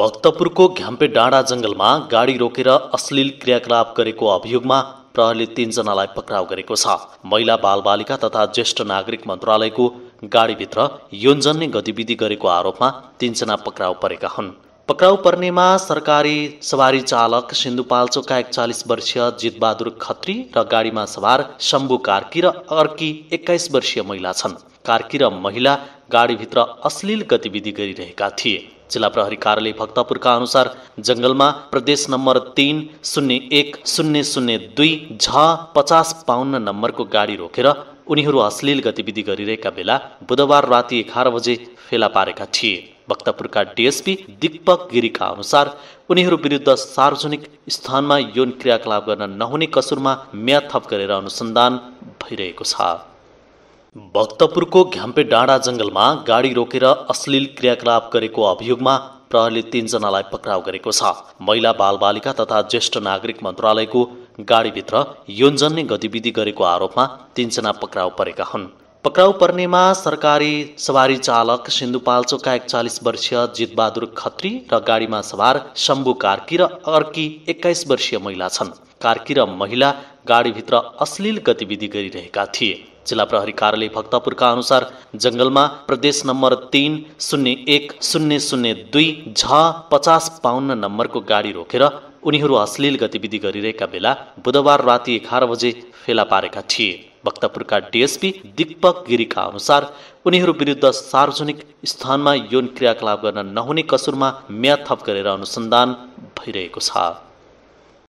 भक्तपुरको घ्याम्पे डाँडा जङ्गलमा गाडी रोकेर अश्लील क्रियाकलाप गरेको अभियोगमा प्रहरीले तीनजनालाई पक्राउ गरेको छ महिला बालबालिका तथा ज्येष्ठ नागरिक मन्त्रालयको गाडीभित्र यौनजन्य गतिविधि गरेको आरोपमा तीनजना पक्राउ परेका हुन् पक्राउ पर्नेमा सरकारी सवारी चालक सिन्धुपाल्चोकका एकचालिस वर्षीय जितबहादुर खत्री र गाडीमा सवार शम्भु कार्की र अर्की एक्काइस वर्षीय महिला छन् कार्की र महिला गाडीभित्र अश्लील गतिविधि गरिरहेका थिए जिल्ला प्रहरी कार्यालय भक्तपुरका अनुसार जङ्गलमा प्रदेश नम्बर तिन शून्य एक शून्य शून्य दुई झ पचास पाउन्न नम्बरको गाडी रोकेर उनीहरू अश्लील गतिविधि गरिरहेका बेला बुधबार राति एघार बजे फेला पारेका थिए भक्तपुरका डिएसपी दिग्पक गिरीका अनुसार उनीहरू विरुद्ध सार्वजनिक स्थानमा यौन क्रियाकलाप गर्न नहुने कसुरमा म्याद थप गरेर अनुसन्धान भइरहेको छ भक्तपुरको घ्याम्पे डाँडा जङ्गलमा गाडी रोकेर अश्लील क्रियाकलाप गरेको अभियोगमा प्रहरीले तीनजनालाई पक्राउ गरेको छ महिला बालबालिका तथा ज्येष्ठ नागरिक मन्त्रालयको गाडीभित्र यौनजन्य गतिविधि गरेको आरोपमा तीनजना पक्राउ परेका हुन् पक्राउ पर्नेमा सरकारी सवारी चालक सिन्धुपाल्चोकका एकचालिस वर्षीय जितबहादुर खत्री र गाडीमा सवार शम्भु कार्की र अर्की एक्काइस वर्षीय महिला छन् कार्की र महिला गाडीभित्र अश्लील गतिविधि गरिरहेका थिए जिल्ला प्रहरी कार्यालय भक्तपुरका अनुसार जङ्गलमा प्रदेश नम्बर तिन शून्य एक शून्य शून्य दुई झ पचास पाउन्न नम्बरको गाडी रोकेर उनीहरू अश्लील गतिविधि गरिरहेका बेला बुधबार राति एघार बजे फेला पारेका थिए भक्तपुरका डिएसपी दीपक गिरीका अनुसार उनीहरू विरुद्ध सार्वजनिक स्थानमा यौन क्रियाकलाप गर्न नहुने कसुरमा म्याद थप गरेर अनुसन्धान भइरहेको छ